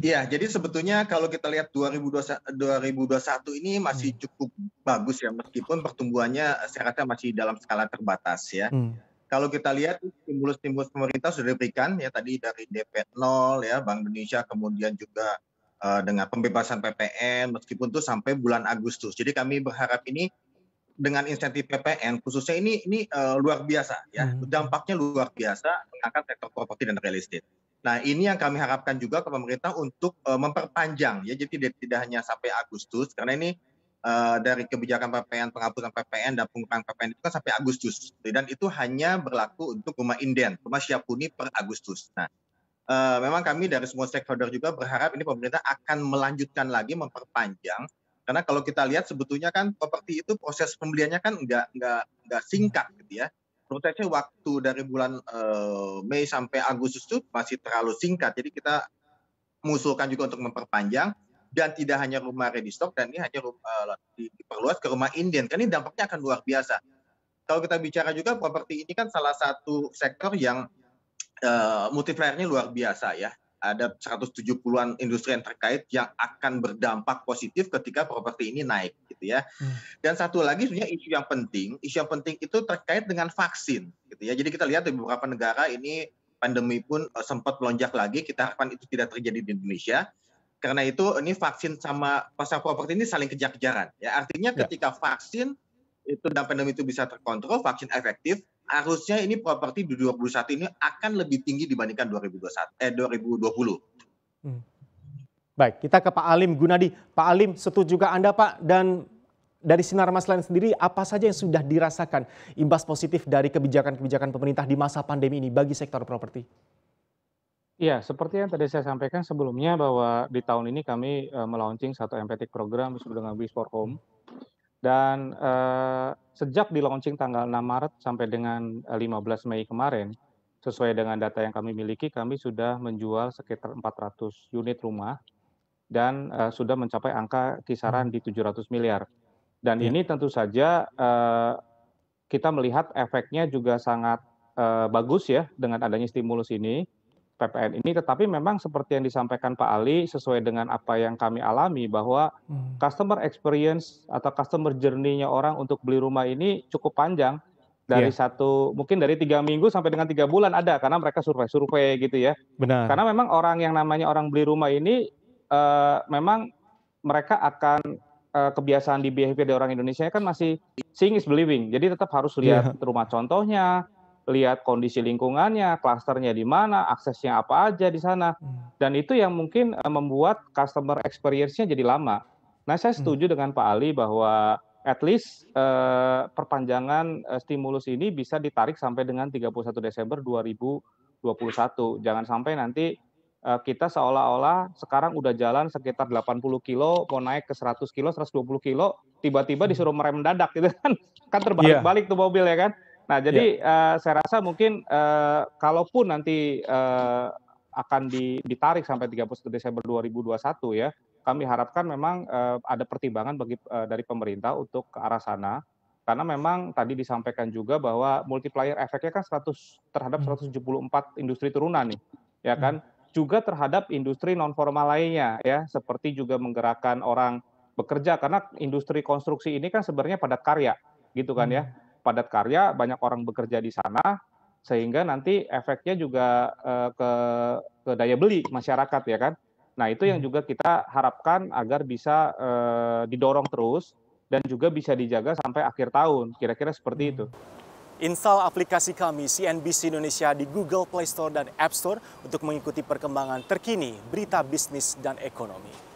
Iya, jadi sebetulnya kalau kita lihat 2021 ini masih hmm. cukup bagus ya meskipun pertumbuhannya eh, saya rasa masih dalam skala terbatas ya. Hmm. Kalau kita lihat stimulus-stimulus pemerintah sudah diberikan ya tadi dari DP 0 ya Bank Indonesia kemudian juga uh, dengan pembebasan PPN meskipun itu sampai bulan Agustus. Jadi kami berharap ini dengan insentif PPN khususnya ini ini uh, luar biasa ya. Hmm. Dampaknya luar biasa mengangkat sektor properti dan real estate. Nah, ini yang kami harapkan juga ke pemerintah untuk uh, memperpanjang ya, jadi tidak, tidak hanya sampai Agustus karena ini uh, dari kebijakan PPN penghapusan PPN dan pengurangan PPN itu kan sampai Agustus dan itu hanya berlaku untuk rumah inden, rumah siap huni per Agustus. Nah, uh, memang kami dari semua stakeholder juga berharap ini pemerintah akan melanjutkan lagi memperpanjang karena kalau kita lihat sebetulnya kan properti itu proses pembeliannya kan nggak nggak nggak singkat gitu ya menurut saya waktu dari bulan uh, Mei sampai Agustus itu masih terlalu singkat. Jadi kita mengusulkan juga untuk memperpanjang dan tidak hanya rumah ready stock dan ini hanya uh, diperluas ke rumah Indian, Karena ini dampaknya akan luar biasa. Kalau kita bicara juga properti ini kan salah satu sektor yang uh, eh, nya luar biasa ya ada 170-an industri yang terkait yang akan berdampak positif ketika properti ini naik gitu ya. Hmm. Dan satu lagi sebenarnya isu yang penting, isu yang penting itu terkait dengan vaksin gitu ya. Jadi kita lihat di beberapa negara ini pandemi pun eh, sempat melonjak lagi, kita harapkan itu tidak terjadi di Indonesia. Karena itu ini vaksin sama pasar properti ini saling kejar-kejaran ya. Artinya ya. ketika vaksin itu dan pandemi itu bisa terkontrol, vaksin efektif, harusnya ini properti di 2021 ini akan lebih tinggi dibandingkan 2021 eh 2020. Hmm. Baik, kita ke Pak Alim Gunadi. Pak Alim, setuju juga Anda Pak dan dari Sinar Mas lain sendiri apa saja yang sudah dirasakan imbas positif dari kebijakan-kebijakan pemerintah di masa pandemi ini bagi sektor properti? Ya, seperti yang tadi saya sampaikan sebelumnya bahwa di tahun ini kami uh, melaunching satu MPT program bersama dengan Wish for Home dan uh, sejak di launching tanggal 6 Maret sampai dengan 15 eh, Mei kemarin, sesuai dengan data yang kami miliki, kami sudah menjual sekitar 400 unit rumah dan uh, sudah mencapai angka kisaran di 700 miliar. Dan ya. ini tentu saja uh, kita melihat efeknya juga sangat uh, bagus ya dengan adanya stimulus ini PPN ini, tetapi memang seperti yang disampaikan Pak Ali, sesuai dengan apa yang kami alami, bahwa hmm. customer experience atau customer journey-nya orang untuk beli rumah ini cukup panjang. Dari yeah. satu, mungkin dari tiga minggu sampai dengan tiga bulan ada, karena mereka survei-survei gitu ya. Benar. Karena memang orang yang namanya orang beli rumah ini, uh, memang mereka akan uh, kebiasaan di behavior di orang Indonesia kan masih seeing is believing. Jadi tetap harus iya. lihat yeah. rumah contohnya, lihat kondisi lingkungannya, klasternya di mana, aksesnya apa aja di sana. Hmm. Dan itu yang mungkin eh, membuat customer experience-nya jadi lama. Nah, saya hmm. setuju hmm. dengan Pak Ali bahwa at least eh, perpanjangan eh, stimulus ini bisa ditarik sampai dengan 31 Desember 2021. Jangan sampai nanti eh, kita seolah-olah sekarang udah jalan sekitar 80 kilo, mau naik ke 100 kilo, 120 kilo, tiba-tiba hmm. disuruh merem mendadak gitu kan. Kan terbalik-balik yeah. tuh mobil ya kan. Nah, iya. jadi yeah. uh, saya rasa mungkin uh, kalaupun nanti uh, akan di, ditarik sampai 31 Desember 2021 ya, kami harapkan memang uh, ada pertimbangan bagi uh, dari pemerintah untuk ke arah sana karena memang tadi disampaikan juga bahwa multiplier efeknya kan 100 terhadap 174 hmm. industri turunan nih, ya hmm. kan? Juga terhadap industri non formal lainnya ya, seperti juga menggerakkan orang bekerja karena industri konstruksi ini kan sebenarnya padat karya gitu kan ya. Hmm padat karya, banyak orang bekerja di sana, sehingga nanti efeknya juga eh, ke, ke daya beli masyarakat ya kan. Nah itu yang hmm. juga kita harapkan agar bisa eh, didorong terus dan juga bisa dijaga sampai akhir tahun, kira-kira seperti itu. Hmm. Install aplikasi kami CNBC Indonesia di Google Play Store dan App Store untuk mengikuti perkembangan terkini berita bisnis dan ekonomi.